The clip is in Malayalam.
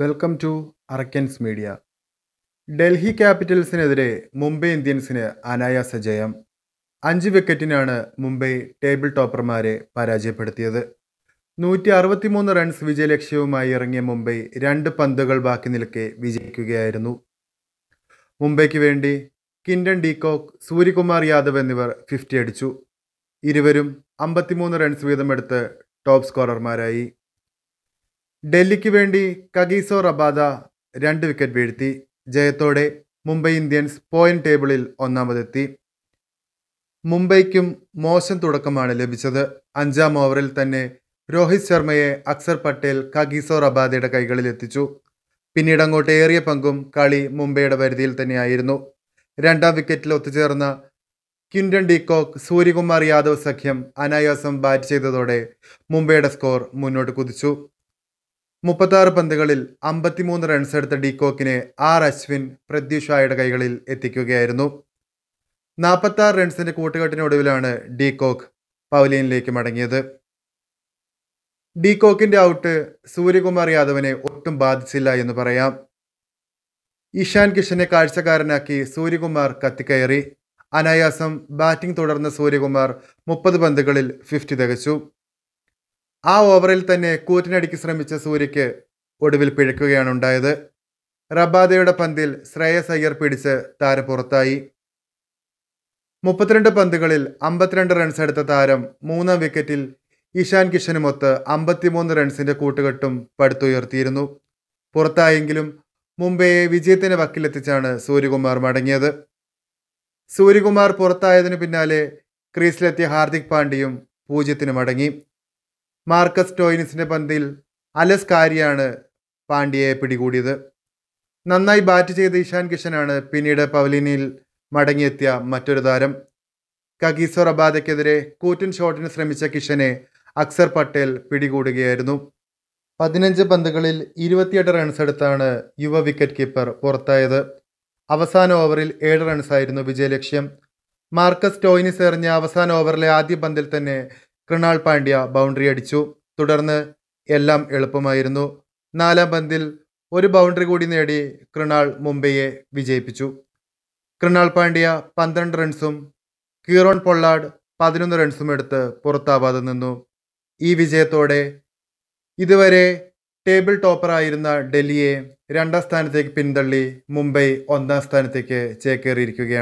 വെൽക്കം ടു അറക്കൻസ് മീഡിയ ഡൽഹി ക്യാപിറ്റൽസിനെതിരെ മുംബൈ ഇന്ത്യൻസിന് അനായാസ ജയം അഞ്ച് വിക്കറ്റിനാണ് മുംബൈ ടേബിൾ ടോപ്പർമാരെ പരാജയപ്പെടുത്തിയത് നൂറ്റി അറുപത്തിമൂന്ന് റൺസ് വിജയലക്ഷ്യവുമായി ഇറങ്ങിയ മുംബൈ രണ്ട് പന്തുകൾ ബാക്കി നിൽക്കെ വിജയിക്കുകയായിരുന്നു മുംബൈക്ക് വേണ്ടി കിൻഡൻ ഡീകോക്ക് സൂര്യകുമാർ യാദവ് എന്നിവർ ഫിഫ്റ്റി അടിച്ചു ഇരുവരും അമ്പത്തിമൂന്ന് റൺസ് വീതമെടുത്ത് ടോപ്പ് സ്കോറർമാരായി ഡൽഹിക്ക് വേണ്ടി കഗീസോ റബാദ രണ്ട് വിക്കറ്റ് വീഴ്ത്തി ജയത്തോടെ മുംബൈ ഇന്ത്യൻസ് പോയിന്റ് ടേബിളിൽ ഒന്നാമതെത്തി മുംബൈക്കും മോശം തുടക്കമാണ് ലഭിച്ചത് അഞ്ചാം ഓവറിൽ തന്നെ രോഹിത് ശർമ്മയെ അക്സർ പട്ടേൽ കഗീസോ റബാദയുടെ കൈകളിൽ എത്തിച്ചു പിന്നീട് അങ്ങോട്ട് ഏറിയ പങ്കും കളി മുംബൈയുടെ പരിധിയിൽ തന്നെയായിരുന്നു രണ്ടാം വിക്കറ്റിൽ ഒത്തുചേർന്ന കിൻഡൻ ഡികോക്ക് സൂര്യകുമാർ യാദവ് സഖ്യം അനായാസം ബാറ്റ് ചെയ്തതോടെ മുംബൈയുടെ സ്കോർ മുന്നോട്ട് കുതിച്ചു മുപ്പത്താറ് പന്തുകളിൽ അമ്പത്തിമൂന്ന് റൺസ് എടുത്ത ഡീകോക്കിനെ ആർ അശ്വിൻ പ്രത്യുഷായുടെ കൈകളിൽ എത്തിക്കുകയായിരുന്നു നാൽപ്പത്താറ് റൺസിന്റെ കൂട്ടുകെട്ടിനൊടുവിലാണ് ഡീകോക്ക് പവലിയനിലേക്ക് മടങ്ങിയത് ഡീകോക്കിന്റെ ഔട്ട് സൂര്യകുമാർ യാദവിനെ ഒട്ടും ബാധിച്ചില്ല എന്ന് പറയാം ഇഷാൻ കിഷനെ കാഴ്ചക്കാരനാക്കി സൂര്യകുമാർ കത്തിക്കയറി അനായാസം ബാറ്റിംഗ് തുടർന്ന സൂര്യകുമാർ മുപ്പത് പന്തുകളിൽ ഫിഫ്റ്റി തികച്ചു ആ ഓവറിൽ തന്നെ കൂറ്റിനടിക്ക് ശ്രമിച്ച സൂര്യക്ക് ഒടുവിൽ പിഴക്കുകയാണ് ഉണ്ടായത് റബാദയുടെ പന്തിൽ ശ്രേയസ് അയ്യർ പിടിച്ച് താരം പുറത്തായി മുപ്പത്തിരണ്ട് പന്തുകളിൽ അമ്പത്തിരണ്ട് റൺസ് എടുത്ത താരം മൂന്നാം വിക്കറ്റിൽ ഇഷാൻ കിഷനുമൊത്ത് അമ്പത്തിമൂന്ന് റൺസിന്റെ കൂട്ടുകെട്ടും പടുത്തുയർത്തിയിരുന്നു പുറത്തായെങ്കിലും മുംബൈയെ വിജയത്തിന് വക്കിലെത്തിച്ചാണ് സൂര്യകുമാർ മടങ്ങിയത് സൂര്യകുമാർ പുറത്തായതിനു പിന്നാലെ ക്രീസിലെത്തിയ ഹാർദിക് പാണ്ഡ്യയും പൂജ്യത്തിന് മടങ്ങി മാർക്കസ് ടോയിനിസിൻ്റെ പന്തിൽ അലസ് കാരിയാണ് പാണ്ഡ്യയെ പിടികൂടിയത് നന്നായി ബാറ്റ് ചെയ്ത ഇഷാൻ കിഷനാണ് പിന്നീട് പവലിനിയിൽ മടങ്ങിയെത്തിയ മറ്റൊരു താരം കഗീസോർ റബാദയ്ക്കെതിരെ കൂറ്റൻ ഷോട്ടിന് ശ്രമിച്ച കിഷനെ അക്സർ പട്ടേൽ പിടികൂടുകയായിരുന്നു പതിനഞ്ച് പന്തുകളിൽ ഇരുപത്തിയെട്ട് റൺസ് എടുത്താണ് യുവ വിക്കറ്റ് കീപ്പർ പുറത്തായത് അവസാന ഓവറിൽ ഏഴ് റൺസായിരുന്നു വിജയലക്ഷ്യം മാർക്കസ് ടോയിനിസ് എറിഞ്ഞ അവസാന ഓവറിലെ ആദ്യ പന്തിൽ തന്നെ കൃണാൾ പാണ്ഡ്യ ബൗണ്ടറി അടിച്ചു തുടർന്ന് എല്ലാം എളുപ്പമായിരുന്നു നാലാം പന്തിൽ ഒരു ബൗണ്ടറി കൂടി നേടി കൃണാൾ മുംബൈയെ വിജയിപ്പിച്ചു കൃണാൾ പാണ്ഡ്യ പന്ത്രണ്ട് റൺസും കീറോൺ പൊള്ളാഡ് പതിനൊന്ന് റൺസും എടുത്ത് പുറത്താവാതെ നിന്നു ഈ വിജയത്തോടെ ഇതുവരെ ടേബിൾ ടോപ്പറായിരുന്ന ഡൽഹിയെ രണ്ടാം സ്ഥാനത്തേക്ക് പിന്തള്ളി മുംബൈ ഒന്നാം സ്ഥാനത്തേക്ക് ചേക്കേറിയിരിക്കുകയാണ്